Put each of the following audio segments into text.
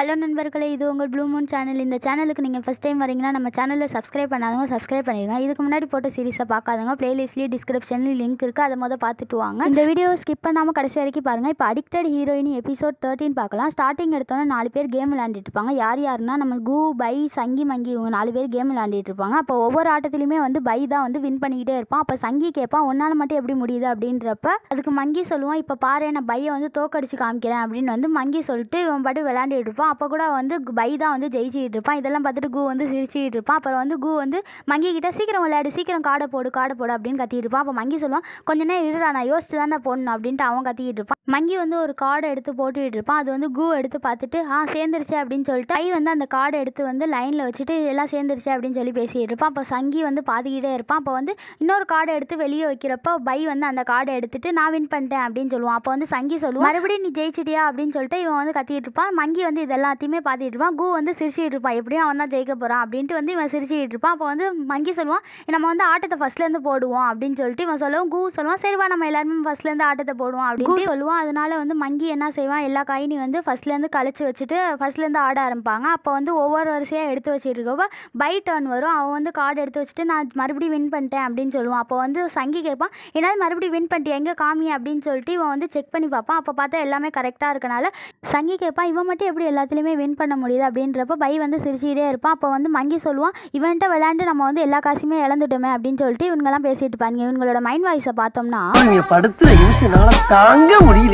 hello நண்பர்களே இது உங்கள் ப்ளூ மூன் சேனல் இந்த சேனலுக்கு நீங்கள் ஃபஸ்ட் டைம் வரீங்கன்னா நம்ம சேனலில் சப்ஸ்கிரைப் பண்ணாதவங்க சப்ஸ்கிரைப் பண்ணிடுங்க இதுக்கு முன்னாடி போட்ட சீரிஸை பார்க்காதவங்க ப்ளேலிஸ்ட்லேயே டிஸ்கிரிப்ஷன்லேயும் லிங்க் இருக்குது அதை மொதல் பார்த்துட்டு வாங்க இந்த வீடியோ ஸ்கிப் பண்ணாமல் கடைசி வரைக்கும் பாருங்கள் இப்போ அடிக்டட் ஹீரோயின் எபிசோட் தேர்ட்டின் பார்க்கலாம் ஸ்டார்டிங் எடுத்தோன்னா நாலு பேர் கேம் விளையாண்டுட்டு இருப்பாங்க யார் யாருன்னா நம்ம கு பை சங்கி மங்கி இவங்க நாலு பேர் கேம் விளையாண்டுட்டு இருப்பாங்க அப்போ ஒவ்வொரு ஆட்டத்துலையுமே வந்து பை தான் வந்து வின் பண்ணிக்கிட்டே இருப்பான் அப்போ சங்கி கேட்பான் ஒன்னால் மட்டும் எப்படி முடியுது அப்படின்றப்ப அதுக்கு மங்கி சொல்லுவான் இப்போ பாரு நான் பையை வந்து தோக்கடிச்சு காமிக்கிறேன் அப்படின்னு வந்து மங்கி சொல்லிட்டு இவன் பாட்டு விளாண்டுட்டு இருப்பான் அப்போ கூட வந்து பை தான் வந்து ஜெயிச்சிக்கிட்டு இருப்பான் இதெல்லாம் பார்த்துட்டு கு வந்து சிரிச்சிக்கிட்டு இருப்பான் அப்புறம் வந்து கு வந்து மங்கிக்கிட்ட சீக்கிரம் விளையாடு சீக்கிரம் காடை போடு காடை போடு அப்படின்னு கத்திட்டு இருப்பான் அப்போ மங்கி சொல்லுவான் கொஞ்ச நேரம் இருடா நான் யோசிச்சு தானே போடணும் அப்படின்ட்டு அவன் கத்திக்கிட்டு இருப்பான் மங்கி வந்து ஒரு கார்டை எடுத்து போட்டுக்கிட்டு இருப்பான் அது வந்து கூ எடுத்து பார்த்துட்டு ஆ சேர்ந்துருச்சு அப்படின்னு சொல்லிட்டு ஐ வந்து அந்த கார்டை எடுத்து வந்து லைனில் வச்சுட்டு எல்லாம் சேர்ந்துருச்சு அப்படின்னு சொல்லி பேசிகிட்டு இருப்பான் அப்போ சங்கி வந்து பார்த்துக்கிட்டே இருப்பான் அப்போ வந்து இன்னொரு கார்டை எடுத்து வெளியே வைக்கிறப்போ பை வந்து அந்த கார்டை எடுத்துட்டு நான் வின் பண்ணிட்டேன் அப்படின்னு சொல்லுவான் அப்போ வந்து சங்கி சொல்லுவான் மறுபடியும் நீ ஜெயிச்சிட்டியா அப்படின்னு சொல்லிட்டு இவன் வந்து கத்திட்டு இருப்பான் மங்கி வந்து இது எல்லாத்தையுமே பார்த்துட்டு இருப்பான் கூ வந்து சிரிச்சிட்டு இருப்பான் எப்படியும் அவன் தான் ஜெயிக்க போகிறான் அப்படின்ட்டு வந்து இவன் சிரிச்சிக்கிட்டு இருப்பான் அப்போ வந்து மங்கி சொல்லுவான் நம்ம வந்து ஆட்டத்தை ஃபஸ்ட்லேருந்து போடுவோம் அப்படின்னு சொல்லிட்டு இவன் சொல்லுவான் கூ சொல்லுவான் சரிவா நம்ம எல்லாருமே ஃபர்ஸ்ட்லேருந்து ஆட்டத்தை போடுவோம் அப்படின்னு சொல்லுவான் அதனால் வந்து மங்கி என்ன செய்வான் எல்லா காயினையும் வந்து ஃபஸ்ட்லேருந்து கழிச்சு வச்சுட்டு ஃபஸ்ட்லேருந்து ஆட ஆரம்பிப்பாங்க அப்போ வந்து ஒவ்வொரு வரிசையாக எடுத்து வச்சுட்டு பை டர்ன் வரும் அவன் வந்து கார்டு எடுத்து வச்சுட்டு நான் மறுபடியும் வின் பண்ணிட்டேன் அப்படின்னு சொல்லுவான் அப்போ வந்து சங்கி கேட்பான் என்னால் மறுபடியும் வின் பண்ணிட்டு எங்கே காமி அப்படின்னு சொல்லிட்டு இவன் வந்து செக் பண்ணி பார்ப்பான் அப்போ பார்த்தா எல்லாமே கரெக்டாக இருக்கனால சங்கி கேட்பான் இவன் மட்டும் எப்படி எல்லாத்துலேயுமே வின் பண்ண முடியுது அப்படின்றப்ப பை வந்து சிரிச்சிக்கிட்டே இருப்பான் அப்போ வந்து மங்கி சொல்லுவான் இவன்கிட்ட விளையாண்டு நம்ம வந்து எல்லா காசுமே இழந்துட்டோமே அப்படின்னு சொல்லிட்டு இவங்கெல்லாம் பேசிட்டு இருப்பாங்க இவங்களோட மைண்ட் வாய்ஸை பார்த்தோம்னா படுத்து தாங்க முடியல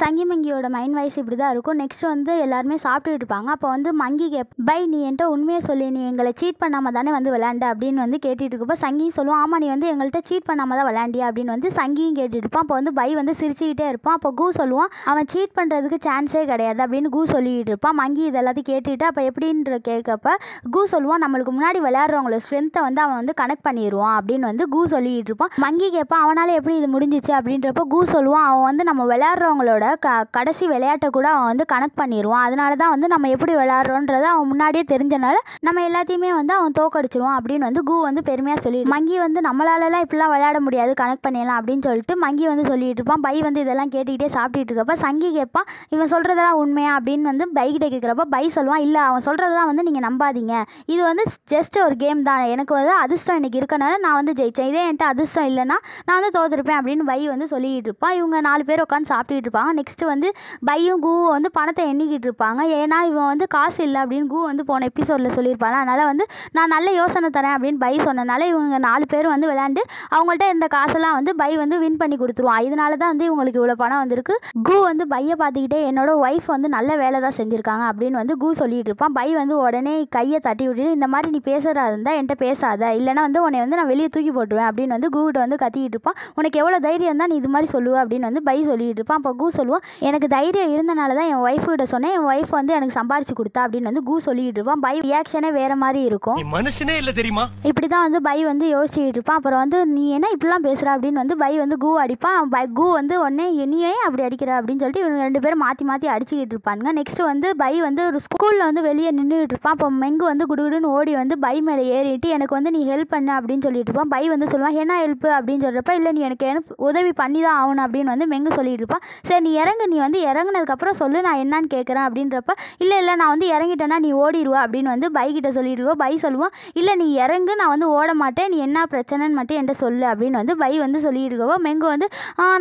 சங்கி மங்கியோட மைண்ட் வாய்ஸ் இப்படி தான் இருக்கும் நெக்ஸ்ட் வந்து எல்லாருமே சாப்பிட்டுட்டு இருப்பாங்க அப்போ வந்து மங்கி கேப் பை நீ என்கிட்ட உண்மையை சொல்லி நீ எங்களை சீட் பண்ணாமல் தானே வந்து விளையாண்ட அப்படின்னு வந்து கேட்டுட்டு இருக்கப்போ சங்கியும் சொல்லுவோம் ஆமாம் நீ வந்து எங்கள்கிட்ட சீட் பண்ணாமல் தான் விளையாண்டிய அப்படின்னு வந்து சங்கியும் கேட்டுட்டு இருப்பான் அப்போ வந்து பை வந்து சிரிச்சுக்கிட்டே இருப்பான் அப்போ கூ சொல்லுவான் அவன் சீட் பண்ணுறதுக்கு சான்ஸே கிடையாது அப்படின்னு கூ சொல்லிக்கிட்டு இருப்பான் மங்கி இதெல்லாத்தையும் கேட்டுட்டு அப்போ எப்படின்ற கேட்கப்ப கூ சொல்லுவான் நம்மளுக்கு முன்னாடி விளையாடுறவங்களோட ஸ்ட்ரென்த்தை வந்து அவன் வந்து கனெக்ட் பண்ணிடுவான் அப்படின்னு வந்து கூ சொல்லிக்கிட்டு இருப்பான் மங்கி கேட்பான் அவனால் எப்படி இது முடிஞ்சிச்சு அப்படின்றப்ப கூ சொல்லுவான் அவன் வந்து நம்ம விளையாடுறவங்களோட க கடைசி விளையாட்டை கூட அவன் வந்து கனெக்ட் பண்ணிடுவான் அதனால தான் வந்து நம்ம எப்படி விளையாடுறோன்றதை அவன் முன்னாடியே தெரிஞ்சனால நம்ம எல்லாத்தையுமே வந்து அவன் தோக்கடிச்சிருவான் அப்படின்னு வந்து கூ வந்து பெருமையாக சொல்லி மங்கி வந்து நம்மளாலலாம் இப்படிலாம் விளையாட முடியாது கனெக்ட் பண்ணிடலாம் அப்படின்னு சொல்லிட்டு மங்கி வந்து சொல்லிட்டு இருப்பான் பை வந்து இதெல்லாம் கேட்டுக்கிட்டே சாப்பிட்டுட்டு இருக்கப்ப சங்கி கேட்பான் இவன் சொல்கிறதெல்லாம் உண்மையா அப்படின்னு வந்து கிட்ட கேட்குறப்ப பை சொல்லுவான் இல்லை அவன் சொல்கிறதெல்லாம் வந்து நீங்கள் நம்பாதீங்க இது வந்து ஜஸ்ட் ஒரு கேம் தான் எனக்கு வந்து அதிர்ஷ்டம் எனக்கு இருக்கனால நான் வந்து ஜெயித்தேன் இதே என்கிட்ட அதிர்ஷ்டம் இல்லைன்னா நான் வந்து தோற்றுருப்பேன் அப்படின்னு பை வந்து சொல்லிக்கிட்டு இருப்பான் இவங்க நாலு பேர் பேர் உட்காந்து சாப்பிட்டுக்கிட்டு இருப்பாங்க நெக்ஸ்ட்டு வந்து பையும் கூ வந்து பணத்தை எண்ணிக்கிட்டு இருப்பாங்க ஏன்னா இவன் வந்து காசு இல்லை அப்படின்னு கூ வந்து போன எபிசோடில் சொல்லியிருப்பாங்க அதனால் வந்து நான் நல்ல யோசனை தரேன் அப்படின்னு பை சொன்னனால இவங்க நாலு பேர் வந்து விளையாண்டு அவங்கள்ட்ட இந்த காசெல்லாம் வந்து பை வந்து வின் பண்ணி கொடுத்துருவான் இதனால தான் வந்து இவங்களுக்கு இவ்வளோ பணம் வந்திருக்கு கூ வந்து பையை பார்த்துக்கிட்டே என்னோட ஒய்ஃப் வந்து நல்ல வேலை தான் செஞ்சுருக்காங்க அப்படின்னு வந்து கூ சொல்லிட்டு இருப்பான் பை வந்து உடனே கையை தட்டி விட்டுட்டு இந்த மாதிரி நீ பேசுகிறா இருந்தால் என்கிட்ட பேசாத இல்லைனா வந்து உன்னை வந்து நான் வெளியே தூக்கி போட்டுருவேன் அப்படின்னு வந்து கூகிட்ட வந்து கத்திக்கிட்டு இருப்பான் உனக்கு எவ்வளோ தைரியம் தான் நீ இது மாதிரி சொல்லுவேன் அப்படின்னு வந்து பை சொல்லிகிட்டு இருப்பான் அப்போ கூ சொல்லுவோம் எனக்கு தைரியம் இருந்தனால தான் என் ஒய்ஃப் கிட்ட சொன்னேன் என் ஒய்ஃப் வந்து எனக்கு சம்பாரிச்சு கொடுத்தா அப்படின்னு வந்து கூ சொல்லிட்டு இருப்பான் பை ரியாக்ஷனே வேற மாதிரி இருக்கும் மனுஷனே இல்ல தெரியுமா இப்படிதான் வந்து பை வந்து யோசிச்சுட்டு இருப்பான் அப்புறம் வந்து நீ என்ன இப்படிலாம் பேசுற அப்படின்னு வந்து பை வந்து கூ அடிப்பான் பை கூ வந்து உடனே என்னையே அப்படி அடிக்கிற அப்படின்னு சொல்லிட்டு இவங்க ரெண்டு பேரும் மாற்றி மாற்றி அடிச்சுக்கிட்டு இருப்பானுங்க நெக்ஸ்ட் வந்து பை வந்து ஒரு ஸ்கூலில் வந்து வெளியே நின்றுட்டு இருப்பான் அப்போ மெங்கு வந்து குடுகுடுன்னு ஓடி வந்து பை மேலே ஏறிட்டு எனக்கு வந்து நீ ஹெல்ப் பண்ண அப்படின்னு சொல்லிட்டு இருப்பான் பை வந்து சொல்லுவான் என்ன ஹெல்ப் அப்படின்னு சொல்கிறப்ப இல்லை நீ எனக்கு உதவி பண்ணி தான் ஆகணும் அப்படின்னு வந்து மெங்கு சொல்லிட்டு இருப்பான் சரி நீ இறங்கு நீ வந்து இறங்குனதுக்கப்புறம் சொல்லு நான் என்னான்னு கேட்குறேன் அப்படின்றப்ப இல்லை இல்லை நான் வந்து இறங்கிட்டேன்னா நீ ஓடிடுவா அப்படின்னு வந்து பை பைக்கிட்ட சொல்லிடுவோம் பை சொல்லுவோம் இல்லை நீ இறங்கு நான் வந்து ஓட மாட்டேன் நீ என்ன பிரச்சனைன்னு மட்டும் என்கிட்ட சொல்லு அப்படின்னு வந்து பை வந்து சொல்லிடுவோம் மெங்கு வந்து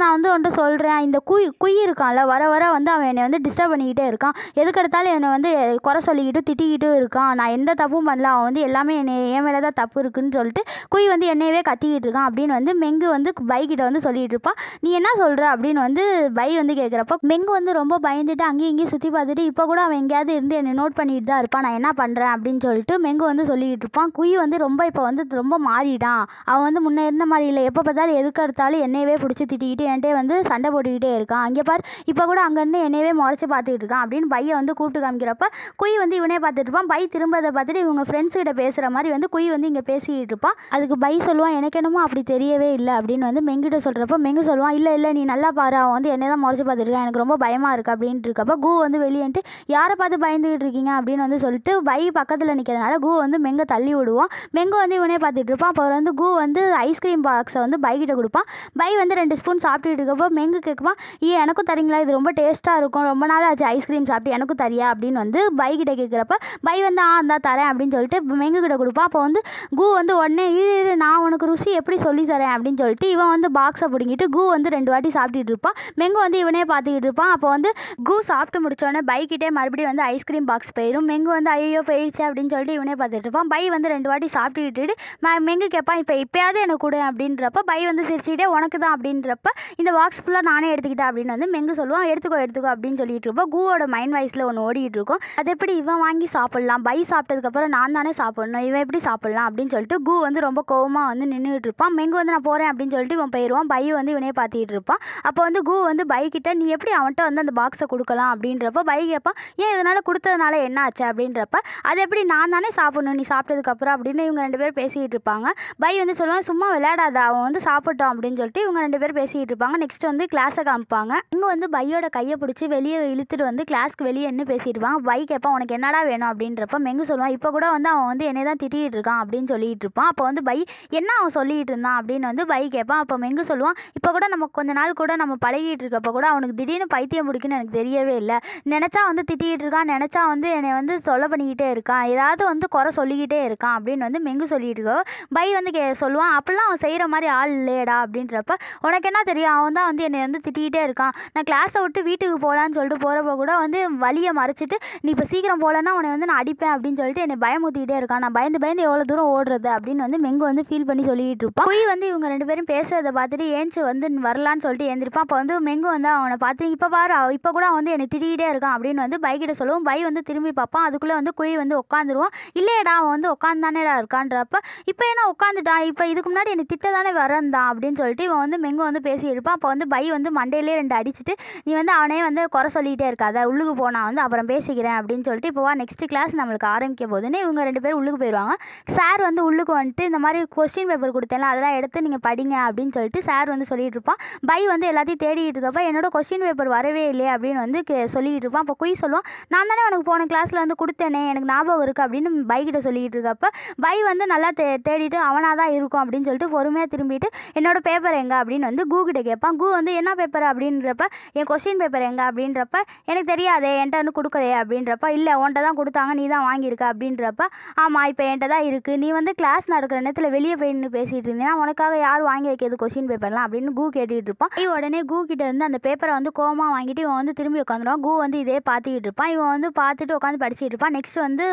நான் வந்து உன்ட்ட சொல்கிறேன் இந்த குய் குய் இருக்கான்ல வர வர வந்து அவன் என்னை வந்து டிஸ்டர்ப் பண்ணிக்கிட்டே இருக்கான் எதுக்கெடுத்தாலும் என்னை வந்து குறை சொல்லிக்கிட்டு திட்டிக்கிட்டும் இருக்கான் நான் எந்த தப்பும் பண்ணல அவன் வந்து எல்லாமே என்னை என் மேலே தான் தப்பு இருக்குன்னு சொல்லிட்டு குய் வந்து என்னையவே கத்திக்கிட்டு இருக்கான் அப்படின்னு வந்து மெங்கு வந்து பை பைக்கிட்ட வந்து சொல்லிகிட்டு இருப்பான் நீ என்ன சொல்கிற அப்படின்னு வந்து பை வந்து கேட்குறப்போ மெங்கு வந்து ரொம்ப பயந்துட்டு அங்கேயும் இங்கேயும் சுற்றி பார்த்துட்டு இப்போ கூட அவன் எங்கேயாவது இருந்து என்னை நோட் பண்ணிட்டு தான் இருப்பான் நான் என்ன பண்ணுறேன் அப்படின்னு சொல்லிட்டு மெங்கு வந்து சொல்லிக்கிட்டு இருப்பான் குயி வந்து ரொம்ப இப்போ வந்து ரொம்ப மாறிட்டான் அவன் வந்து முன்னே இருந்த மாதிரி இல்லை எப்போ பார்த்தாலும் எதுக்கு இருந்தாலும் என்னையவே பிடிச்சி திட்டிக்கிட்டு என்கிட்டே வந்து சண்டை போட்டுக்கிட்டே இருக்கான் அங்கே பார் இப்போ கூட அங்கேருந்து என்னையவே முறைச்சி பார்த்துக்கிட்டு இருக்கான் அப்படின்னு பையை வந்து கூப்பிட்டு காமிக்கிறப்ப குயி வந்து இவனே பார்த்துட்டு இருப்பான் பை திரும்பதை பார்த்துட்டு இவங்க ஃப்ரெண்ட்ஸ் கிட்ட பேசுகிற மாதிரி வந்து குயி வந்து இங்கே பேசிக்கிட்டு இருப்பான் அதுக்கு பை சொல்லுவான் எனக்கு என்னமோ அப்படி தெரியவே இல்லை அப்படின்னு வந்து மெங்கிட்ட சொல்கிறப்ப மெங்கு சொல்லுவான் இல்லை இல்லை நீ நல்லா பாரு பார்த்துட்டு அவன் வந்து என்னை தான் முறைச்சி பார்த்துருக்கான் எனக்கு ரொம்ப பயமாக இருக்குது அப்படின்ட்டு இருக்கப்போ கூ வந்து வெளியேன்ட்டு யாரை பார்த்து பயந்துக்கிட்டு இருக்கீங்க அப்படின்னு வந்து சொல்லிட்டு பை பக்கத்தில் நிற்கிறதுனால கூ வந்து மெங்க தள்ளி விடுவோம் மெங்கு வந்து இவனே பார்த்துட்டு இருப்பான் அப்போ வந்து கூ வந்து ஐஸ்கிரீம் பாக்ஸை வந்து பைக்கிட்ட கொடுப்பான் பை வந்து ரெண்டு ஸ்பூன் சாப்பிட்டுட்டு இருக்கப்போ மெங்கு கேட்குவான் ஏ எனக்கும் தரீங்களா இது ரொம்ப டேஸ்ட்டாக இருக்கும் ரொம்ப நாள் ஆச்சு ஐஸ்கிரீம் சாப்பிட்டு எனக்கும் தரியா அப்படின்னு வந்து பைக்கிட்ட கேட்குறப்ப பை வந்து ஆ இருந்தால் தரேன் அப்படின்னு சொல்லிட்டு மெங்கு கிட்ட கொடுப்பான் அப்போ வந்து கூ வந்து உடனே இரு நான் உனக்கு ருசி எப்படி சொல்லி தரேன் அப்படின்னு சொல்லிட்டு இவன் வந்து பாக்ஸை பிடிங்கிட்டு கூ வந்து ரெண்டு வாட்டி சாப்பிட்டுட்டு இருப்பான் மெங்கு வந்து இவனே பார்த்துக்கிட்டு இருப்பான் அப்போ வந்து கூ சாப்பிட்டு முடிச்சோடனே பைக்கிட்டே மறுபடியும் வந்து ஐஸ்கிரீம் பாக்ஸ் போயிடும் மெங்கு வந்து ஐயோ போயிடுச்சு அப்படின்னு சொல்லிட்டு இவனே பார்த்துட்டு இருப்பான் பை வந்து ரெண்டு வாட்டி சாப்பிட்டுக்கிட்டு மெங்கு கேட்பான் இப்போ இப்போயாவது எனக்கு கொடு அப்படின்றப்ப பை வந்து சிரிச்சுக்கிட்டே உனக்கு தான் அப்படின்றப்ப இந்த பாக்ஸ் ஃபுல்லாக நானே எடுத்துக்கிட்டேன் அப்படின்னு வந்து மெங்கு சொல்லுவான் எடுத்துக்கோ எடுத்துக்கோ அப்படின்னு சொல்லிட்டு இருப்போம் கூவோட மைண்ட் வாய்ஸில் ஒன்று ஓடிக்கிட்டு இருக்கும் அது எப்படி இவன் வாங்கி சாப்பிட்லாம் பை சாப்பிட்டதுக்கப்புறம் நான் தானே சாப்பிடணும் இவன் எப்படி சாப்பிட்லாம் அப்படின்னு சொல்லிட்டு கூ வந்து ரொம்ப கோவமாக வந்து நின்றுட்டு இருப்பான் மெங்கு வந்து நான் போகிறேன் அப்படின்னு சொல்லிட்டு இவன் போயிடுவான் பை வந்து இவனே பார்த்துக்கிட்டு இருப்பான் அப்போ வந்து வந்து கு வந்து பைக்கிட்ட நீ எப்படி அவன்கிட்ட வந்து அந்த பாக்ஸை கொடுக்கலாம் அப்படின்றப்ப பை கேட்பான் ஏன் இதனால் கொடுத்ததுனால என்ன ஆச்சு அப்படின்றப்ப அது எப்படி நான் தானே சாப்பிடணும் நீ சாப்பிட்டதுக்கப்புறம் அப்படின்னு இவங்க ரெண்டு பேர் பேசிகிட்டு இருப்பாங்க பை வந்து சொல்லுவான் சும்மா விளையாடாத அவன் வந்து சாப்பிட்டோம் அப்படின்னு சொல்லிட்டு இவங்க ரெண்டு பேர் பேசிகிட்டு இருப்பாங்க நெக்ஸ்ட் வந்து கிளாஸை காமிப்பாங்க இங்கே வந்து பையோட கையை பிடிச்சி வெளியே இழுத்துட்டு வந்து கிளாஸ்க்கு வெளியே என்ன பேசிடுவாங்க பை கேட்பான் உனக்கு என்னடா வேணும் அப்படின்றப்ப மெங்கு சொல்லுவான் இப்போ கூட வந்து அவன் வந்து என்னை தான் திட்டிகிட்டு இருக்கான் அப்படின்னு சொல்லிட்டு இருப்பான் அப்போ வந்து பை என்ன அவன் சொல்லிகிட்டு இருந்தான் அப்படின்னு வந்து பை கேட்பான் அப்போ மெங்கு சொல்லுவான் இப்போ கூட நம்ம கொஞ்ச நாள் கூட நம்ம பழகிட்டு இருக்கப்போ கூட அவனுக்கு திடீர்னு பைத்தியம் பிடிக்குன்னு எனக்கு தெரியவே இல்லை நினச்சா வந்து திட்டிகிட்டு இருக்கான் நினச்சா வந்து என்னை வந்து சொல்ல பண்ணிக்கிட்டே இருக்கான் ஏதாவது வந்து குறை சொல்லிக்கிட்டே இருக்கான் அப்படின்னு வந்து மெங்கு சொல்லிட்டு இருக்கோ பை வந்து கே சொல்லுவான் அப்படிலாம் அவன் செய்கிற மாதிரி ஆள் இல்லையடா அப்படின்றப்ப உனக்கு என்ன தெரியும் அவன் தான் வந்து என்னை வந்து திட்டிகிட்டே இருக்கான் நான் கிளாஸை விட்டு வீட்டுக்கு போகலான்னு சொல்லிட்டு போகிறப்ப கூட வந்து வழியை மறைச்சிட்டு நீ இப்போ சீக்கிரம் போகலன்னா உன்னை வந்து நான் அடிப்பேன் அப்படின்னு சொல்லிட்டு என்னை பயமுத்திக்கிட்டே இருக்கான் நான் பயந்து பயந்து எவ்வளோ தூரம் ஓடுறது அப்படின்னு வந்து மெங்கு வந்து ஃபீல் பண்ணி சொல்லிகிட்டு இருப்பான் போய் வந்து இவங்க ரெண்டு பேரும் பேசுறதை பார்த்துட்டு ஏஞ்சி வந்து வரலான்னு சொல்லிட்டு ஏந்திருப்பான் அப்போ வந்து மெங்கு வந்து அவனை பார்த்து இப்போ பாரு இப்போ கூட வந்து என்னை திட்டிகிட்டே இருக்கான் அப்படின்னு வந்து பைக்கிட்ட சொல்லுவோம் பை வந்து திரும்பி பார்ப்பான் அதுக்குள்ளே வந்து குயி வந்து உட்காந்துருவான் இல்லையடா அவன் வந்து தானேடா இருக்கான்றப்ப இப்போ ஏன்னா உட்காந்துட்டான் இப்போ இதுக்கு முன்னாடி என்னை திட்ட தானே வரந்தான் அப்படின்னு சொல்லிட்டு இவன் வந்து மெங்கு வந்து எடுப்பான் அப்போ வந்து பை வந்து மண்டையிலே ரெண்டு அடிச்சுட்டு நீ வந்து அவனே வந்து குறை சொல்லிகிட்டே இருக்காத உள்ளுக்கு போனால் வந்து அப்புறம் பேசிக்கிறேன் அப்படின்னு சொல்லிட்டு இப்போ நெக்ஸ்ட் கிளாஸ் நம்மளுக்கு ஆரம்பிக்க போதுன்னு இவங்க ரெண்டு பேரும் உள்ளுக்கு போயிடுவாங்க சார் வந்து உள்ளுக்கு வந்துட்டு இந்த மாதிரி கொஸ்டின் பேப்பர் கொடுத்தேன்ல அதெல்லாம் எடுத்து நீங்கள் படிங்க அப்படின்னு சொல்லிட்டு சார் வந்து சொல்லிட்டு இருப்பான் பை வந்து எல்லாத்தையும் தேடிக்கிட்டு இருக்கப்போ என்னோட கொஷின் பேப்பர் வரவே இல்லையே அப்படின்னு வந்து கே சொல்லிக்கிட்டு இருப்பான் அப்போ குய் சொல்லுவான் நான் தானே உனக்கு போன கிளாஸில் வந்து கொடுத்தேனே எனக்கு ஞாபகம் இருக்குது அப்படின்னு பைக்கிட்ட சொல்லிக்கிட்டு இருக்கப்போ பை வந்து நல்லா தே தேடிட்டு அவனாக தான் இருக்கும் அப்படின்னு சொல்லிட்டு பொறுமையாக திரும்பிட்டு என்னோட பேப்பர் எங்கே அப்படின்னு வந்து கூ கிட்டே கேட்பான் கூ வந்து என்ன பேப்பர் அப்படின்றப்ப என் கொஷின் பேப்பர் எங்கே அப்படின்றப்ப எனக்கு தெரியாதே என்கிட்ட வந்து கொடுக்கலையே அப்படின்றப்ப இல்லை உன்கிட்ட தான் கொடுத்தாங்க நீ தான் வாங்கியிருக்க அப்படின்றப்ப ஆமாம் இப்போ என்கிட்ட தான் இருக்குது நீ வந்து கிளாஸ் நடக்கிற நேரத்தில் வெளியே போயின்னு பேசிகிட்டு இருந்தீங்கன்னா உனக்காக யார் வாங்கி வைக்கிறது கொஷின் பேப்பர்லாம் அப்படின்னு கூ கேட்டுக்கிட்டு இருப்பான் உடனே கூ கிட்டேருந்து அந்த பேப்பரை வந்து கோமா வாங்கிட்டு இவன் வந்து திரும்பி உட்காந்துருவான் கூ வந்து இதே பார்த்துக்கிட்டு இருப்பான் இவன் வந்து பார்த்துட்டு உட்காந்து படிச்சுட்டு இருப்பான் நெக்ஸ்ட் வந்து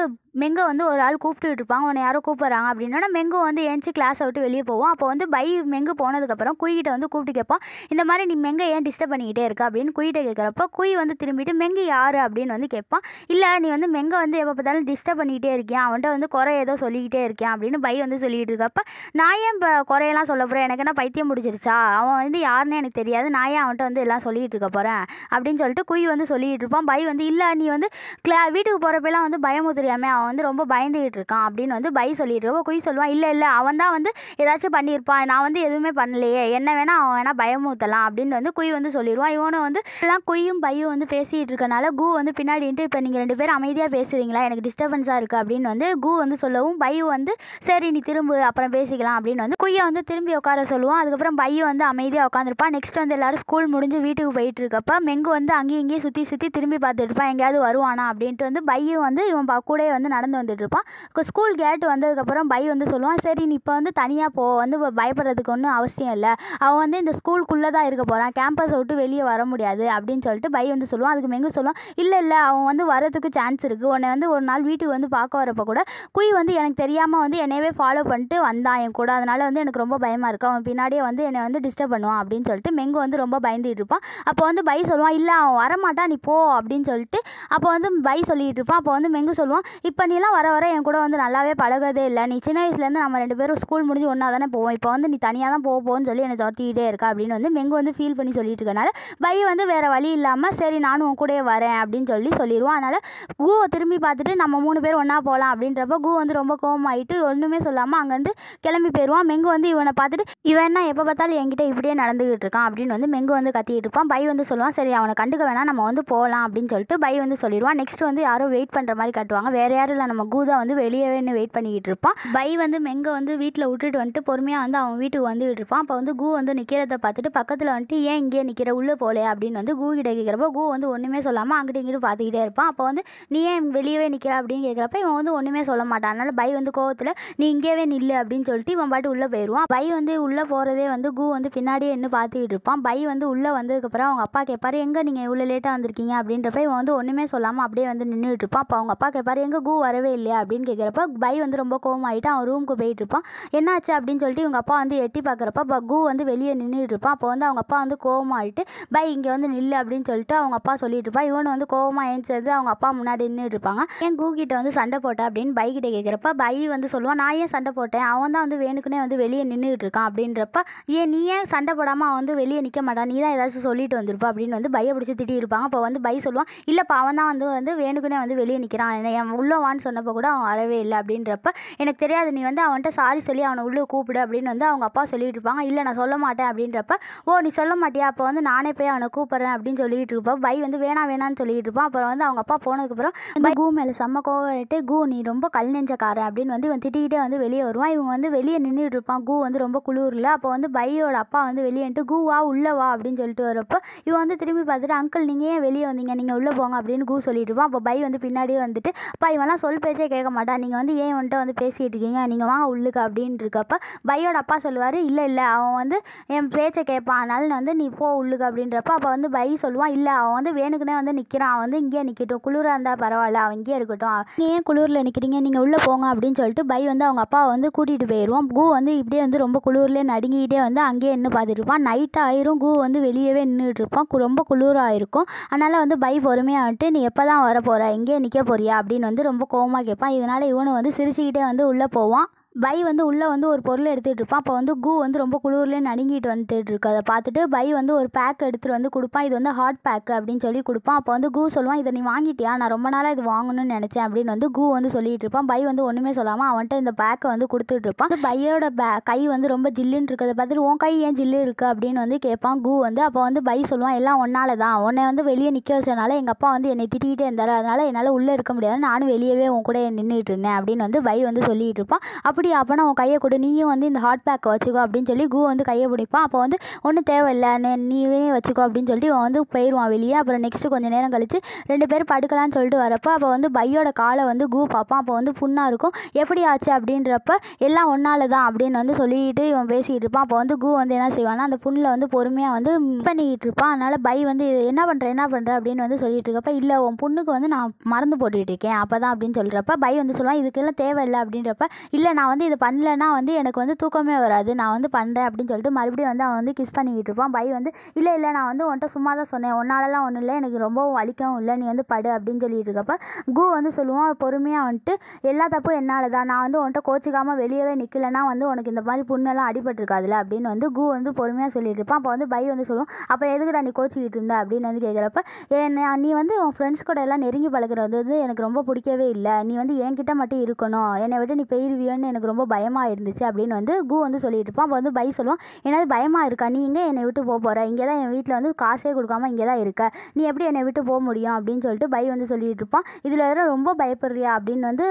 மெங்க வந்து ஒரு ஆள் கூப்பிட்டு இருப்பாங்க உன்னை யாரோ கூப்பிட்றாங்க அப்படின்னா மெங்கு வந்து ஏஞ்சி கிளாஸை விட்டு வெளியே போவோம் அப்போ வந்து பை மெங்கு போனதுக்கப்புறம் குயிக்கிட்ட வந்து கூப்பிட்டு கேட்போம் இந்த மாதிரி நீ மெங்க ஏன் டிஸ்டர்ப் பண்ணிக்கிட்டே இருக்க அப்படின்னு குயிட்ட கேட்குறப்ப குய் வந்து திரும்பிட்டு மெங்கு யார் அப்படின்னு வந்து கேட்பான் இல்லை நீ வந்து மெங்க வந்து எப்போ பார்த்தாலும் டிஸ்டர்ப் பண்ணிக்கிட்டே இருக்கேன் அவன்கிட்ட வந்து குறை ஏதோ சொல்லிக்கிட்டே இருக்கேன் அப்படின்னு பை வந்து சொல்லிக்கிட்டு இருக்கப்ப நான் ஏன் இப்போ குறையெல்லாம் சொல்ல போகிறேன் எனக்கு என்ன பைத்தியம் முடிச்சிருச்சா அவன் வந்து யாருன்னு எனக்கு தெரியாது நான் நான் ஏன் அவன்கிட்ட வந்து எல்லாம் சொல்லிகிட்டு இருக்க போகிறேன் அப்படின்னு சொல்லிட்டு குய் வந்து சொல்லிகிட்டு இருப்பான் பை வந்து இல்லை நீ வந்து கிளா வீட்டுக்கு போகிறப்பெல்லாம் வந்து பயமுத்துறியாமே அவன் வந்து ரொம்ப பயந்துகிட்டு இருக்கான் அப்படின்னு வந்து பை சொல்லிட்டு இருப்போம் குய் சொல்லுவான் இல்லை இல்லை அவன் தான் வந்து ஏதாச்சும் பண்ணியிருப்பான் நான் வந்து எதுவுமே பண்ணலையே என்ன வேணால் அவன் வேணால் பயமுத்தலாம் அப்படின்னு வந்து குய் வந்து சொல்லிடுவான் இவனும் வந்து எல்லாம் குய்யும் பையும் வந்து பேசிகிட்டு இருக்கனால கு வந்து பின்னாடின்ட்டு இப்போ நீங்கள் ரெண்டு பேரும் அமைதியாக பேசுகிறீங்களா எனக்கு டிஸ்டர்பன்ஸாக இருக்குது அப்படின்னு வந்து கு வந்து சொல்லவும் பை வந்து சரி நீ திரும்ப அப்புறம் பேசிக்கலாம் அப்படின்னு வந்து குய்யை வந்து திரும்பி உட்கார சொல்லுவான் அதுக்கப்புறம் பையை வந்து அமைதியாக உட்காந்துருப்பான் நெக்ஸ்ட் வந்து எல்லாரும் எல்லாரும் ஸ்கூல் முடிஞ்சு வீட்டுக்கு போயிட்டுருக்கப்ப மெங்கு வந்து அங்கேயும் இங்கேயும் சுற்றி சுற்றி திரும்பி பார்த்துட்ருப்பான் எங்கேயாவது வருவானா அப்படின்ட்டு வந்து பையும் வந்து இவன் பா கூடயே வந்து நடந்து வந்துட்டுருப்பான் இருப்பான் ஸ்கூல் கேட்டு வந்ததுக்கப்புறம் பை வந்து சொல்லுவான் சரி நீ இப்போ வந்து தனியாக போ வந்து பயப்படுறதுக்கு ஒன்றும் அவசியம் இல்லை அவன் வந்து இந்த ஸ்கூலுக்குள்ளே தான் இருக்க போகிறான் கேம்பஸை விட்டு வெளியே வர முடியாது அப்படின்னு சொல்லிட்டு பை வந்து சொல்லுவான் அதுக்கு மெங்கு சொல்லுவான் இல்லை இல்லை அவன் வந்து வரதுக்கு சான்ஸ் இருக்குது உன்னை வந்து ஒரு நாள் வீட்டுக்கு வந்து பார்க்க வரப்போ கூட குய் வந்து எனக்கு தெரியாமல் வந்து என்னையவே ஃபாலோ பண்ணிட்டு வந்தான் என் கூட அதனால் வந்து எனக்கு ரொம்ப பயமாக இருக்கும் அவன் பின்னாடியே வந்து என்னை வந்து டிஸ்டர்ப் பண்ணுவான் அப்படின்னு சொல்லிட்டு மெங்கு வந்து ரொம்ப பயந்துகிட்டு இருப்பான் அப்போ வந்து பை சொல்லுவான் இல்லை அவன் வரமாட்டான் நீ போ அப்படின்னு சொல்லிட்டு அப்போ வந்து பை சொல்லிகிட்டு இருப்பான் அப்போ வந்து மெங்கு சொல்லுவான் இப்போ நீலாம் வர வர என் கூட வந்து நல்லாவே பழகதே இல்லை நீ சின்ன வயசுலேருந்து நம்ம ரெண்டு பேரும் ஸ்கூல் முடிஞ்சு ஒன்றா தானே போவோம் இப்போ வந்து நீ தனியாக தான் போக போன்னு சொல்லி என்னை துரத்திக்கிட்டே இருக்கா அப்படின்னு வந்து மெங்கு வந்து ஃபீல் பண்ணி சொல்லிட்டு இருக்கனால பை வந்து வேறு வழி இல்லாமல் சரி நானும் உன் கூடயே வரேன் அப்படின்னு சொல்லி சொல்லிடுவான் அதனால் கூவை திரும்பி பார்த்துட்டு நம்ம மூணு பேர் ஒன்றா போகலாம் அப்படின்றப்ப கூ வந்து ரொம்ப கோவமாயிட்டு ஒன்றுமே சொல்லாமல் அங்கேருந்து கிளம்பி போயிடுவான் மெங்கு வந்து இவனை பார்த்துட்டு இவன் என்ன எப்போ பார்த்தாலும் என்கிட்ட இப்படியே நடந்துக்கிட்டு இருக்கான் அப்படின்னு வந்து மெங்கு வந்து கத்திட்டு இருப்பான் பை வந்து சொல்லுவான் சரி அவனை கண்டுக்க வேணாம் நம்ம வந்து போகலாம் அப்படின்னு சொல்லிட்டு பை வந்து சொல்லிடுவான் நெக்ஸ்ட் வந்து யாரோ வெயிட் பண்ணுற மாதிரி காட்டுவாங்க வேறு யாரும் இல்லை நம்ம கூதா வந்து வெளியே வெயிட் பண்ணிக்கிட்டு இருப்பான் பை வந்து மெங்க வந்து வீட்டில் விட்டுட்டு வந்துட்டு பொறுமையாக வந்து அவன் வீட்டுக்கு வந்துகிட்டு இருப்பான் அப்போ வந்து கூ வந்து நிற்கிறத பார்த்துட்டு பக்கத்தில் வந்துட்டு ஏன் இங்கேயே நிற்கிற உள்ளே போலே அப்படின்னு வந்து கூ கிட்ட கேட்குறப்போ கூ வந்து ஒன்றுமே சொல்லாமல் அங்கிட்டு இங்கிட்டு பார்த்துக்கிட்டே இருப்பான் அப்போ வந்து நீ ஏன் வெளியவே நிற்கிற அப்படின்னு கேட்குறப்ப இவன் வந்து ஒன்றுமே சொல்ல மாட்டான் அதனால் பை வந்து கோவத்தில் நீ இங்கேயே நில்லு அப்படின்னு சொல்லிட்டு இவன் பாட்டு உள்ளே போயிடுவான் பை வந்து உள்ளே போகிறதே வந்து கூ வந்து பின்னாடியே என்ன பார்த்துக்கிட்டு இருப்பான் பை பை வந்து உள்ளே வந்ததுக்கப்புறம் அவங்க அப்பா கேட்பாரு எங்கே நீங்கள் இவ்வளோ லேட்டாக வந்திருக்கீங்க அப்படின்றப்ப இவன் வந்து ஒன்றுமே சொல்லாமல் அப்படியே வந்து நின்றுட்டு இருப்பான் அப்போ அவங்க அப்பா கேட்பாரு எங்கள் கூ வரவே இல்லையா அப்படின்னு கேட்குறப்ப பை வந்து ரொம்ப கோவமாயிட்டு அவன் ரூமுக்கு போயிட்டு இருப்பான் என்னாச்சு அப்படின்னு சொல்லிட்டு இவங்க அப்பா வந்து எட்டி பார்க்குறப்ப கூ வந்து வெளியே நின்றுட்டு இருப்பான் அப்போ வந்து அவங்க அப்பா வந்து கோவமாயிட்டு பை இங்கே வந்து நில்லு அப்படின்னு சொல்லிட்டு அவங்க அப்பா சொல்லிட்டு இருப்பான் இவனு வந்து கோவமாக ஏஞ்சிருந்து அவங்க அப்பா முன்னாடி நின்றுட்டு இருப்பாங்க என் கிட்ட வந்து சண்டை போட்டா அப்படின்னு பைக்கிட்ட கேட்குறப்ப பை வந்து சொல்லுவான் நான் ஏன் சண்டை போட்டேன் அவன் தான் வந்து வேணுக்குனே வந்து வெளியே நின்றுட்டு இருக்கான் அப்படின்றப்ப ஏன் நீ ஏன் சண்டை போடாமல் அவன் வந்து வெளியே நிற்க மாட்டான் நீ தான் ஏதாச்சும் சொல்லிட்டு வந்திருப்பா அப்படின்னு வந்து பைய பிடிச்சி திட்டியிருப்பாங்க அப்போ வந்து பை சொல்லுவான் இல்லை அவன் தான் வந்து வந்து வேணுக்குனே வந்து வெளியே நிற்கிறான் என் உள்ள வான்னு சொன்னப்போ கூட அவன் வரவே இல்லை அப்படின்றப்ப எனக்கு தெரியாது நீ வந்து அவன்கிட்ட சாரி சொல்லி அவனை உள்ளே கூப்பிடு அப்படின்னு வந்து அவங்க அப்பா சொல்லிட்டு இருப்பாங்க இல்லை நான் சொல்ல மாட்டேன் அப்படின்றப்ப ஓ நீ சொல்ல மாட்டியா அப்போ வந்து நானே போய் அவனை கூப்பிட்றேன் அப்படின்னு சொல்லிட்டு இருப்பான் பை வந்து வேணாம் வேணான்னு சொல்லிட்டு இருப்பான் அப்புறம் வந்து அவங்க அப்பா போனதுக்கப்புறம் கூ மேலே செம்ம கோவிட்டு கூ நீ ரொம்ப கல் நெஞ்சக்காரன் அப்படின்னு வந்து இவன் திட்டிக்கிட்டே வந்து வெளியே வருவான் இவங்க வந்து வெளியே நின்றுட்டு இருப்பான் கூ வந்து ரொம்ப குளிரில் அப்போ வந்து பையோட அப்பா வந்து வெளியேன்ட்டு கூவா உள்ளே வா அப்படின்னு சொல்லிட்டு வரப்போ இவன் வந்து திரும்பி பார்த்துட்டு அங்கிள் நீங்கள் ஏன் வெளியே வந்தீங்க நீங்கள் உள்ளே போங்க அப்படின்னு கூ சொல்லிடுவான் அப்போ பை வந்து பின்னாடியே வந்துட்டு அப்பா இவெல்லாம் சொல் பேச்சே கேட்க மாட்டான் நீங்கள் வந்து ஏன் வந்துட்டு வந்து பேசிகிட்டு இருக்கீங்க நீங்கள் வாங்க உள்ளுக்கு அப்படின்னு இருக்கப்ப பையோட அப்பா சொல்லுவார் இல்லை இல்லை அவன் வந்து என் பேச்சை கேட்பான் அதனால நான் வந்து நீ போ உள்ளுக்கு அப்படின்றப்ப அப்போ வந்து பை சொல்லுவான் இல்லை அவன் வந்து வேணுக்குனே வந்து நிற்கிறான் அவன் வந்து இங்கேயே நிற்கட்டும் குளிராக இருந்தால் பரவாயில்ல அவன் இங்கேயே இருக்கட்டும் நீ ஏன் குளிரில் நிற்கிறீங்க நீங்கள் உள்ளே போங்க அப்படின்னு சொல்லிட்டு பை வந்து அவங்க அப்பாவை வந்து கூட்டிகிட்டு போயிடுவோம் கூ வந்து இப்படியே வந்து ரொம்ப குளிர்லேயே நடுங்கிக்கிட்டே வந்து அங்கேயே என்ன பார்த்துட்டு இருப்பான் நைட் ஆயிரும் ரகு வந்து வெளியவே நின்றுட்டுருப்பான் ரொம்ப குளிராக இருக்கும் அதனால் வந்து பை பொறுமையாக வந்துட்டு நீ எப்போ தான் வர போகிற எங்கேயே நிற்க போறியா அப்படின்னு வந்து ரொம்ப கோவமாக கேட்பான் இதனால் இவனு வந்து சிரிச்சுக்கிட்டே வந்து உள்ளே போவான் பை வந்து உள்ளே வந்து ஒரு பொருள் எடுத்துகிட்டு இருப்பான் அப்போ வந்து கூ வந்து ரொம்ப குளிர்லேயே நடுங்கிட்டு வந்துட்டு இருக்கு அதை பார்த்துட்டு பை வந்து ஒரு பேக் எடுத்துகிட்டு வந்து கொடுப்பான் இது வந்து ஹாட் பேக்கு அப்படின்னு சொல்லி கொடுப்பான் அப்போ வந்து கூ சொல்லுவான் இதை நீ வாங்கிட்டியா நான் ரொம்ப நாளாக இது வாங்கணும்னு நினச்சேன் அப்படின்னு வந்து கூ வந்து சொல்லிட்டு இருப்பான் பை வந்து ஒன்றுமே சொல்லாமல் அவன்கிட்ட இந்த பேக்கை வந்து கொடுத்துட்டு இருப்பான் பையோட பே கை வந்து ரொம்ப ஜில்லுன்னு இருக்கிறத பார்த்துட்டு உன் கை ஏன் ஜில்லு இருக்குது அப்படின்னு வந்து கேட்பான் கூ வந்து அப்போ வந்து பை சொல்லுவான் எல்லாம் ஒன்னால தான் உன்னை வந்து வெளியே நிற்க வச்சனால எங்கள் அப்பா வந்து என்னை திட்டிகிட்டே இருந்தார் அதனால் என்னால் உள்ளே இருக்க முடியாது நானும் வெளியவே உன் கூட நின்றுட்டு இருந்தேன் அப்படின்னு வந்து பை வந்து சொல்லிகிட்டு இருப்பான் அப்படி எப்படி அப்போ நான் உன் கையை கொடு நீயும் வந்து இந்த ஹாட் பேக்கை வச்சுக்கோ அப்படின்னு சொல்லி கு வந்து கையை பிடிப்பான் அப்போ வந்து ஒன்றும் தேவையில்லை நீவே வச்சுக்கோ அப்படின்னு சொல்லிட்டு இவன் வந்து போயிடுவான் வெளியே அப்புறம் நெக்ஸ்ட்டு கொஞ்சம் நேரம் கழித்து ரெண்டு பேரும் படுக்கலான்னு சொல்லிட்டு வரப்போ அப்போ வந்து பையோட காலை வந்து கூ பார்ப்பான் அப்போ வந்து புண்ணாக இருக்கும் எப்படி ஆச்சு அப்படின்றப்ப எல்லாம் ஒன்றால் தான் அப்படின்னு வந்து சொல்லிட்டு இவன் பேசிகிட்டு இருப்பான் அப்போ வந்து கூ வந்து என்ன செய்வான்னா அந்த புண்ணில் வந்து பொறுமையாக வந்து பண்ணிக்கிட்டு இருப்பான் அதனால் பை வந்து என்ன பண்ணுற என்ன பண்ணுற அப்படின்னு வந்து சொல்லிட்டு இருக்கப்ப இல்லை உன் பொண்ணுக்கு வந்து நான் மறந்து போட்டுக்கிட்டு இருக்கேன் அப்போ தான் அப்படின்னு சொல்கிறப்ப பை வந்து சொல்லுவான் இதுக்கெல்லாம் தேவையில்லை அப்படின்றப்ப இல்லை நான் வந்து இது பண்ணலன்னா வந்து எனக்கு வந்து தூக்கமே வராது நான் வந்து பண்ணுறேன் அப்படின்னு சொல்லிட்டு மறுபடியும் வந்து அவன் வந்து கிஸ் பண்ணிக்கிட்டு இருப்பான் பை வந்து இல்லை இல்லை நான் வந்து உன்ட்ட சும்மா தான் சொன்னேன் உன்னாலலாம் ஒன்றும் இல்லை எனக்கு ரொம்பவும் வலிக்கவும் இல்லை நீ வந்து படு அப்படின்னு சொல்லிட்டு இருக்கப்ப கு வந்து சொல்லுவான் பொறுமையாக வந்துட்டு எல்லா தப்பும் என்னால் தான் நான் வந்து உன்ட்ட கோச்சிக்காமல் வெளியவே நிற்கலன்னா வந்து உனக்கு இந்த மாதிரி புண்ணெல்லாம் அடிபட்டிருக்காதுல அப்படின்னு வந்து கூ வந்து பொறுமையாக சொல்லிட்டு இருப்பான் அப்போ வந்து பை வந்து சொல்லுவோம் அப்போ எதுக்குடா நீ கோச்சிக்கிட்டு இருந்த அப்படின்னு வந்து கேட்குறப்ப நீ வந்து உன் ஃப்ரெண்ட்ஸ் கூட எல்லாம் நெருங்கி பழகிறது வந்து எனக்கு ரொம்ப பிடிக்கவே இல்லை நீ வந்து என்கிட்ட மட்டும் இருக்கணும் என்னை விட்டு நீ பெயிருவியோன்னு எனக்கு எனக்கு ரொம்ப பயமாக இருந்துச்சு அப்படின்னு வந்து கு வந்து சொல்லிட்டு இருப்பான் அப்போ வந்து பை சொல்லுவான் என்னது பயமாக இருக்கா நீ இங்கே என்னை விட்டு போக போகிற இங்கே தான் என் வீட்டில் வந்து காசே கொடுக்காம இங்கே தான் இருக்க நீ எப்படி என்னை விட்டு போக முடியும் அப்படின்னு சொல்லிட்டு பை வந்து சொல்லிட்டு இருப்பான் இதில் வேறு ரொம்ப பயப்படுறியா அப்படின்னு வந்து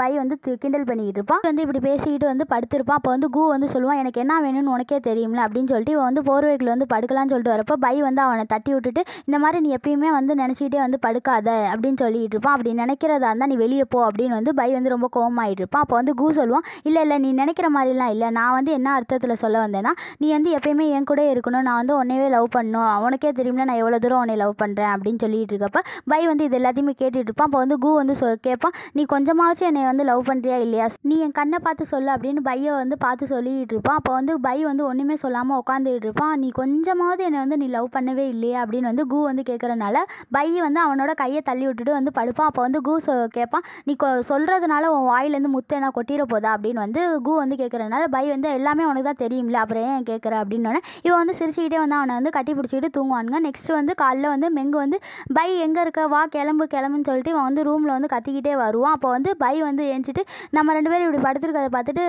பை வந்து கிண்டல் பண்ணிக்கிட்டு இருப்பான் வந்து இப்படி பேசிக்கிட்டு வந்து படுத்திருப்பான் அப்போ வந்து கு வந்து சொல்லுவான் எனக்கு என்ன வேணும்னு உனக்கே தெரியும்ல அப்படின்னு சொல்லிட்டு இவன் வந்து போர்வைக்குள்ள வந்து படுக்கலாம்னு சொல்லிட்டு வரப்போ பை வந்து அவனை தட்டி விட்டுட்டு இந்த மாதிரி நீ எப்பயுமே வந்து நினச்சிக்கிட்டே வந்து படுக்காத அப்படின்னு சொல்லிட்டு இருப்பான் அப்படி நினைக்கிறதா இருந்தால் நீ வெளியே போ அப்படின்னு வந்து பை வந்து ரொம்ப கோவமாயிட்டு இருப்பான் அப்போ வந்து கூ சொல்லுவான் இல்லை இல்லை நீ நினைக்கிற மாதிரிலாம் இல்லை நான் வந்து என்ன அர்த்தத்தில் சொல்ல வந்தேன்னா நீ வந்து எப்பயுமே என் கூட இருக்கணும் நான் வந்து உன்னையவே லவ் பண்ணணும் அவனுக்கே தெரியும்ல நான் எவ்வளோ தூரம் உன்னை லவ் பண்ணுறேன் அப்படின்னு சொல்லிட்டு இருக்கப்போ பை வந்து இது எல்லாத்தையுமே கேட்டுட்டு இருப்பான் அப்போ வந்து கூ வந்து சொ கேட்பான் நீ கொஞ்சமாச்சும் என்னை வந்து லவ் பண்ணுறியா இல்லையா நீ என் கண்ணை பார்த்து சொல்லு அப்படின்னு பையை வந்து பார்த்து சொல்லிகிட்டு இருப்பான் அப்போ வந்து பை வந்து ஒன்றுமே சொல்லாமல் உட்காந்துக்கிட்டு இருப்பான் நீ கொஞ்சமாவது என்னை வந்து நீ லவ் பண்ணவே இல்லையா அப்படின்னு வந்து கூ வந்து கேட்குறனால பை வந்து அவனோட கையை தள்ளி விட்டுட்டு வந்து படுப்பான் அப்போ வந்து கூ சொ கேட்பான் நீ கொ சொல்கிறதுனால உன் வாயிலேருந்து முத்து என்ன கொட்டிட போதா அப்படின்னு வந்து கு வந்து கேட்குறதுனால பை வந்து எல்லாமே உனக்கு தான் தெரியும்ல அப்புறம் ஏன் கேட்குற அப்படின்னோடனே இவன் வந்து சிரிச்சுக்கிட்டே வந்து அவனை வந்து கட்டி பிடிச்சிக்கிட்டு தூங்குவானுங்க நெக்ஸ்ட் வந்து காலைல வந்து மெங்கு வந்து பை எங்கே இருக்க வா கிளம்பு கிளம்புன்னு சொல்லிட்டு இவன் வந்து ரூமில் வந்து கத்திக்கிட்டே வருவான் அப்போ வந்து பை வந்து ஏஞ்சிட்டு நம்ம ரெண்டு பேரும் இப்படி படுத்துருக்கதை பார்த்துட்டு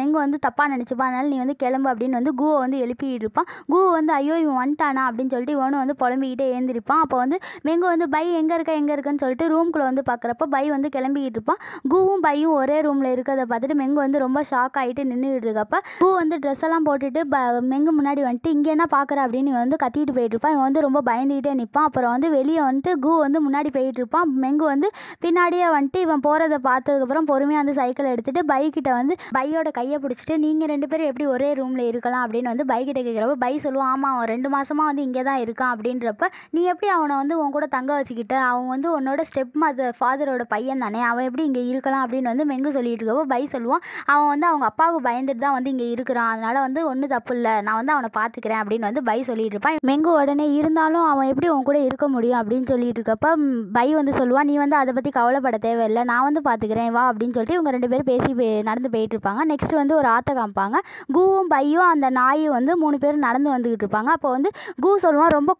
மெங்கு வந்து தப்பாக நினச்சிப்பா அதனால் நீ வந்து கிளம்பு அப்படின்னு வந்து கூவை வந்து எழுப்பிக்கிட்டு இருப்பான் கூ வந்து ஐயோ இவன் வந்துட்டானா அப்படின்னு சொல்லிட்டு இவனும் வந்து புலம்பிக்கிட்டே ஏந்திருப்பான் அப்போ வந்து மெங்கு வந்து பை எங்கே இருக்க எங்கே இருக்குன்னு சொல்லிட்டு ரூம்குள்ளே வந்து பார்க்குறப்ப பை வந்து கிளம்பிக்கிட்டு இருப்பான் கூவும் பையும் ஒரே ரூமில் இருக்கிறத பார்த்துட்டு மெங்கு மெங்கு வந்து ரொம்ப ஷாக் ஆகிட்டு நின்றுட்டு இருக்கப்ப பூ வந்து ட்ரெஸ் எல்லாம் போட்டுட்டு ப மெங்கு முன்னாடி வந்துட்டு இங்கே என்ன பார்க்குற அப்படின்னு இவன் வந்து கத்திட்டு போயிட்டு இருப்பான் இவன் வந்து ரொம்ப பயந்துக்கிட்டே நிற்பான் அப்புறம் வந்து வெளியே வந்துட்டு கு வந்து முன்னாடி போயிட்டு இருப்பான் மெங்கு வந்து பின்னாடியே வந்துட்டு இவன் போகிறத பார்த்ததுக்கப்புறம் பொறுமையாக வந்து சைக்கிள் எடுத்துகிட்டு பைக்கிட்ட வந்து பையோட கையை பிடிச்சிட்டு நீங்கள் ரெண்டு பேரும் எப்படி ஒரே ரூமில் இருக்கலாம் அப்படின்னு வந்து பைக்கிட்ட கேட்குறப்ப பை சொல்லுவான் ஆமாம் அவன் ரெண்டு மாதமாக வந்து இங்கே தான் இருக்கான் அப்படின்றப்ப நீ எப்படி அவனை வந்து உன் கூட தங்க வச்சுக்கிட்ட அவன் வந்து உன்னோட ஸ்டெப் மதர் ஃபாதரோட பையன் தானே அவன் எப்படி இங்கே இருக்கலாம் அப்படின்னு வந்து மெங்கு சொல்லிட்டு இருக்கப்போ பை சொல்லுவான் அவன் வந்து அவங்க அப்பாவுக்கு பயந்துட்டு தான் வந்து இங்கே இருக்கிறான் அதனால் வந்து ஒன்றும் தப்பு இல்லை நான் வந்து அவனை பார்த்துக்கிறேன் அப்படின்னு வந்து பை சொல்லிட்டு இருப்பான் மெங்கு உடனே இருந்தாலும் அவன் எப்படி உன் கூட இருக்க முடியும் அப்படின்னு சொல்லிட்டு இருக்கப்ப பை வந்து சொல்லுவான் நீ வந்து அதை பற்றி கவலைப்பட தேவையில்லை நான் வந்து பார்த்துக்கிறேன் வா அப்படின்னு சொல்லிட்டு இவங்க ரெண்டு பேரும் பேசி நடந்து போயிட்டு இருப்பாங்க நெக்ஸ்ட் வந்து ஒரு ஆத்த காமிப்பாங்க கூவும் பையும் அந்த நாயும் வந்து மூணு பேரும் நடந்து வந்துக்கிட்டு இருப்பாங்க அப்போ வந்து கூ சொல்லுவான் ரொம்ப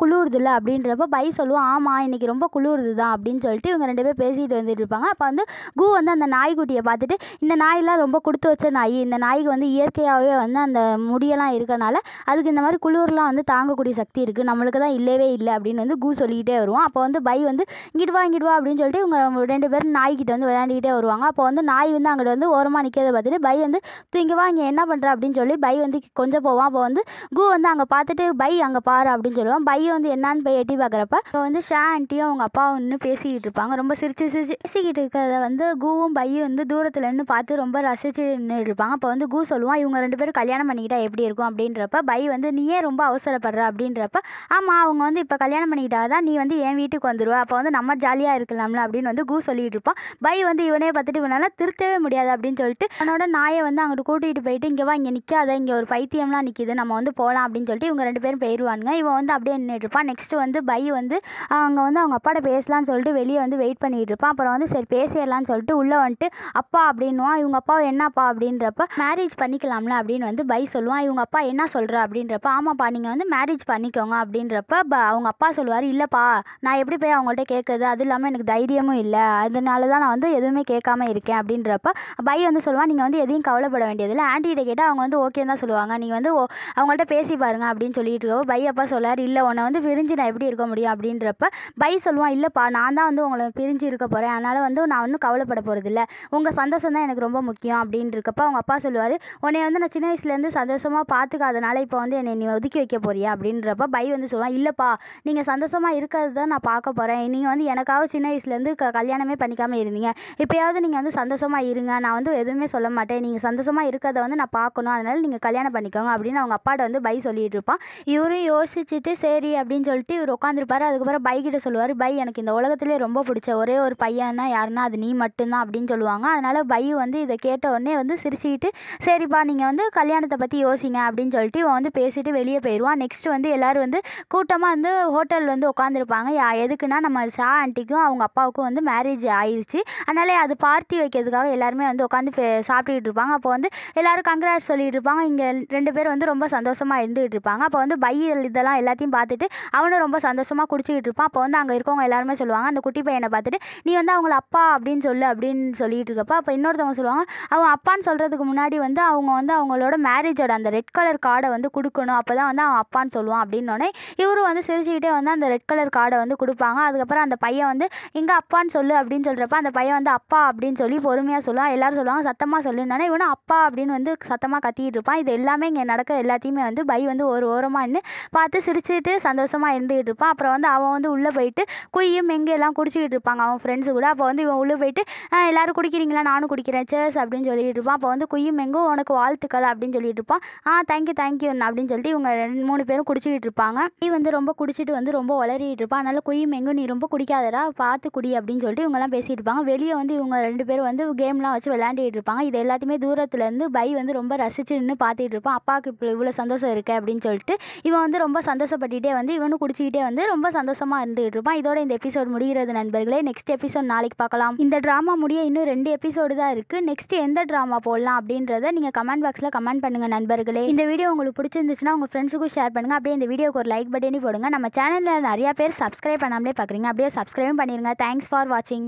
இல்லை அப்படின்றப்ப பை சொல்லுவான் ஆமாம் இன்றைக்கி ரொம்ப குளிருது தான் அப்படின்னு சொல்லிட்டு இவங்க ரெண்டு பேர் பேசிட்டு வந்துட்டு இருப்பாங்க அப்போ வந்து கூ வந்து அந்த நாய்க்குட்டியை பார்த்துட்டு இந்த நாயெல்லாம் ரொம்ப ரொம்ப கொடுத்து வச்ச நாய் இந்த நாய்க்கு வந்து இயற்கையாகவே வந்து அந்த முடியெல்லாம் இருக்கனால அதுக்கு இந்த மாதிரி குளிர்லாம் வந்து தாங்கக்கூடிய சக்தி இருக்குது நம்மளுக்கு தான் இல்லவே இல்லை அப்படின்னு வந்து கூ சொல்லிக்கிட்டே வருவோம் அப்போ வந்து பை வந்து இங்கிட்டு வா இங்கிட்டு வா அப்படின்னு சொல்லிட்டு இவங்க ரெண்டு பேரும் நாய்கிட்ட வந்து விளையாண்டுக்கிட்டே வருவாங்க அப்போ வந்து நாய் வந்து அங்கிட்ட வந்து ஓரமாக நிற்கிறத பார்த்துட்டு பை வந்து இங்கே வா இங்கே என்ன பண்ணுற அப்படின்னு சொல்லி பை வந்து கொஞ்சம் போவான் அப்போ வந்து கூ வந்து அங்கே பார்த்துட்டு பை அங்கே பாரு அப்படின்னு சொல்லுவான் பை வந்து என்னான்னு போய் எட்டி பார்க்குறப்ப இப்போ வந்து ஷா ஆண்டியும் அவங்க அப்பாவும் இன்னும் பேசிக்கிட்டு இருப்பாங்க ரொம்ப சிரிச்சு சிரிச்சு பேசிக்கிட்டு இருக்கிறத வந்து கூவும் பையும் வந்து தூரத்தில் நின்று பார்த்து ரொம்ப ரச அசைச்சுன்னு இருப்பாங்க அப்போ வந்து கூ சொல்லுவான் இவங்க ரெண்டு பேரும் கல்யாணம் பண்ணிக்கிட்டா எப்படி இருக்கும் அப்படின்றப்ப பை வந்து நீயே ரொம்ப அவசரப்படுற அப்படின்றப்ப ஆமாம் அவங்க வந்து இப்போ கல்யாணம் பண்ணிக்கிட்டா தான் நீ வந்து என் வீட்டுக்கு வந்துடுவ அப்போ வந்து நம்ம ஜாலியாக இருக்கலாம்ல அப்படின்னு வந்து கூ சொல்லிட்டு இருப்பான் பை வந்து இவனே பார்த்துட்டு இவனால் திருத்தவே முடியாது அப்படின்னு சொல்லிட்டு அவனோட நாயை வந்து அங்கிட்டு கூட்டிகிட்டு போயிட்டு இங்கே வா இங்கே நிற்காத இங்கே ஒரு பைத்தியம்லாம் நிற்கிது நம்ம வந்து போகலாம் அப்படின்னு சொல்லிட்டு இவங்க ரெண்டு பேரும் போயிடுவானுங்க இவன் வந்து அப்படியே நின்றுட்டு இருப்பான் நெக்ஸ்ட்டு வந்து பை வந்து அங்கே வந்து அவங்க அப்பாட்ட பேசலாம்னு சொல்லிட்டு வெளியே வந்து வெயிட் பண்ணிகிட்டு இருப்பான் அப்புறம் வந்து சரி பேசிடலாம்னு சொல்லிட்டு உள்ளே வந்துட்டு அப்பா அப்படின்னுவான் இவங்க அப்பா என்னப்பா அப்படின்றப்ப மேரேஜ் பண்ணிக்கலாம்ல அப்படின்னு வந்து பை சொல்லுவான் இவங்க அப்பா என்ன சொல்கிறா அப்படின்றப்ப ஆமாப்பா நீங்கள் வந்து மேரேஜ் பண்ணிக்கோங்க அப்படின்றப்ப அவங்க அப்பா சொல்லுவார் இல்லைப்பா நான் எப்படி போய் அவங்கள்ட்ட கேட்குறது அதுவும் இல்லாமல் எனக்கு தைரியமும் இல்லை அதனால தான் நான் வந்து எதுவுமே கேட்காம இருக்கேன் அப்படின்றப்ப பை வந்து சொல்லுவான் நீங்கள் வந்து எதையும் கவலைப்பட வேண்டியதில்லை ஆண்டிகிட்ட கேட்டால் அவங்க வந்து ஓகே தான் சொல்லுவாங்க நீங்கள் வந்து அவங்கள்ட்ட பேசி பாருங்க அப்படின்னு சொல்லிட்டு இருக்கோ பை அப்பா சொல்லார் இல்லை உன்னை வந்து பிரிஞ்சு நான் எப்படி இருக்க முடியும் அப்படின்றப்ப பை சொல்லுவான் இல்லைப்பா நான் தான் வந்து உங்களை பிரிஞ்சு இருக்க போகிறேன் அதனால் வந்து நான் ஒன்றும் கவலைப்பட போகிறதில்ல உங்கள் சந்தோஷம் தான் எனக்கு ரொம்ப முக்கியம் அப்படின்னு இருக்கப்ப அவங்க அப்பா சொல்லுவார் உன்னை வந்து நான் சின்ன வயசுலேருந்து சந்தோஷமாக பார்த்துக்காதனால இப்போ வந்து என்னை நீ ஒதுக்கி வைக்க போறியா அப்படின்றப்ப பை வந்து சொல்லுவான் இல்லைப்பா நீங்கள் சந்தோஷமாக இருக்கிறது தான் நான் பார்க்க போகிறேன் நீங்கள் வந்து எனக்காக சின்ன வயசுலேருந்து க கல்யாணமே பண்ணிக்காமல் இருந்தீங்க இப்போயாவது நீங்கள் வந்து சந்தோஷமாக இருங்க நான் வந்து எதுவுமே சொல்ல மாட்டேன் நீங்கள் சந்தோஷமாக இருக்கிறத வந்து நான் பார்க்கணும் அதனால் நீங்கள் கல்யாணம் பண்ணிக்கோங்க அப்படின்னு அவங்க அப்பாட்ட வந்து பை சொல்லிகிட்டு இருப்பான் இவரும் யோசிச்சுட்டு சரி அப்படின்னு சொல்லிட்டு இவர் உட்காந்துருப்பாரு அதுக்கப்புறம் பைக்கிட்ட சொல்லுவார் பை எனக்கு இந்த உலகத்திலே ரொம்ப பிடிச்ச ஒரே ஒரு பையன்னா யாருன்னா அது நீ மட்டும்தான் அப்படின்னு சொல்லுவாங்க அதனால் பை வந்து இதை கேட்ட உடனே வந்து சிரிச்சுக்கிட்டு சரிப்பா நீங்கள் வந்து கல்யாணத்தை பற்றி யோசிங்க அப்படின்னு சொல்லிட்டு இவன் வந்து பேசிட்டு வெளியே போயிடுவான் நெக்ஸ்ட் வந்து எல்லோரும் வந்து கூட்டமாக வந்து ஹோட்டலில் வந்து உட்காந்துருப்பாங்க எதுக்குன்னா நம்ம ஷா ஆண்டிக்கும் அவங்க அப்பாவுக்கும் வந்து மேரேஜ் ஆயிடுச்சு அதனால அது பார்ட்டி வைக்கிறதுக்காக எல்லாருமே வந்து உட்காந்து சாப்பிட்டுக்கிட்டு இருப்பாங்க அப்போ வந்து எல்லோரும் கங்க்ராட்ஸ் சொல்லிட்டு இருப்பாங்க இங்கே ரெண்டு பேரும் வந்து ரொம்ப சந்தோஷமாக இருந்துகிட்டு இருப்பாங்க அப்போ வந்து பையல் இதெல்லாம் எல்லாத்தையும் பார்த்துட்டு அவனும் ரொம்ப சந்தோஷமாக குடிச்சிக்கிட்டு இருப்பான் அப்போ வந்து அங்கே இருக்கவங்க எல்லாருமே சொல்லுவாங்க அந்த குட்டி பையனை பார்த்துட்டு நீ வந்து அவங்கள அப்பா அப்படின்னு சொல்லு அப்படின்னு சொல்லிட்டு இருக்கப்போ அப்போ இன்னொருத்தவங்க சொல்லுவாங்க அவன் அப்பான்னு சொல்கிறதுக்கு முன்னாடி வந்து அவங்க வந்து அவங்களோட மேரேஜோட அந்த ரெட் கலர் கார்டை வந்து கொடுக்கணும் அப்போ தான் வந்து அவன் அப்பான்னு சொல்லுவான் அப்படின்னோடனே இவரும் வந்து சிரிச்சுக்கிட்டே வந்து அந்த ரெட் கலர் கார்டை வந்து கொடுப்பாங்க அதுக்கப்புறம் அந்த பையன் வந்து எங்கள் அப்பான்னு சொல்லு அப்படின்னு சொல்கிறப்ப அந்த பையன் வந்து அப்பா அப்படின்னு சொல்லி பொறுமையாக சொல்லுவான் எல்லோரும் சொல்லுவாங்க சத்தமாக சொல்லுன்னா இவனும் அப்பா அப்படின்னு வந்து சத்தமாக கத்திக்கிட்டு இருப்பான் இது எல்லாமே இங்கே நடக்க எல்லாத்தையுமே வந்து பை வந்து ஒரு ஓரமாக நின்று பார்த்து சிரிச்சுட்டு சந்தோஷமாக இருந்துகிட்டு இருப்பான் அப்புறம் வந்து அவன் வந்து உள்ளே போயிட்டு குய்யும் எங்கே எல்லாம் குடிச்சிக்கிட்டு இருப்பாங்க அவன் ஃப்ரெண்ட்ஸு கூட அப்போ வந்து இவன் உள்ளே போயிட்டு எல்லோரும் குடிக்கிறீங்களா நானும் குடிக்கிறேன் சேர்ஸ் அப்படின்னு அப்படின்னு சொல்லிட்டு இருப்பான் அப்போ வந்து குய்யும் எங்கும் உனக்கு வாழ்த்துக்கள் அப்படின்னு சொல்லிட்டு இருப்பான் ஆ தேங்க்யூ தேங்க்யூ அப்படின்னு சொல்லிட்டு இவங்க ரெண்டு மூணு பேரும் குடிச்சிக்கிட்டு இருப்பாங்க நீ வந்து ரொம்ப குடிச்சிட்டு வந்து ரொம்ப உளறிட்டு இருப்பான் அதனால குய்யும் எங்கும் நீ ரொம்ப குடிக்காதடா பார்த்து குடி அப்படின்னு சொல்லிட்டு இவங்கலாம் பேசிட்டு இருப்பாங்க வெளியே வந்து இவங்க ரெண்டு பேரும் வந்து கேம்லாம் வச்சு விளையாண்டுட்டு இருப்பாங்க இது எல்லாத்தையுமே தூரத்துலேருந்து பை வந்து ரொம்ப ரசிச்சு நின்று பார்த்துட்டு இருப்பான் அப்பாவுக்கு இப்போ இவ்வளோ சந்தோஷம் இருக்கு அப்படின்னு சொல்லிட்டு இவன் வந்து ரொம்ப சந்தோஷப்பட்டுகிட்டே வந்து இவனும் குடிச்சிக்கிட்டே வந்து ரொம்ப சந்தோஷமாக இருந்துகிட்டு இருப்பான் இதோட இந்த எபிசோட் முடிகிறது நண்பர்களே நெக்ஸ்ட் எபிசோட் நாளைக்கு பார்க்கலாம் இந்த ட்ராமா முடிய இன்னும் ரெண்டு எபிசோடு தான் இருக்குது நெக்ஸ்ட் எந்த எந்த ட்ராமா போடலாம் அப்படின்றத நீங்கள் கமெண்ட் பாக்ஸில் கமெண்ட் பண்ணுங்கள் நண்பர்களே இந்த வீடியோ உங்களுக்கு பிடிச்சிருந்துச்சுன்னா உங்கள் ஃப்ரெண்ட்ஸுக்கும் ஷேர் பண்ணுங்கள் அப்படியே இந்த வீடியோக்கு ஒரு லைக் பட்டனி போடுங்க நம்ம சேனலில் நிறையா பேர் சப்ஸ்கிரைப் பண்ணாமலே பார்க்குறீங்க அப்படியே சப்ஸ்கிரைபும் பண்ணிடுங்க தேங்க்ஸ் ஃபார் வாட்சிங்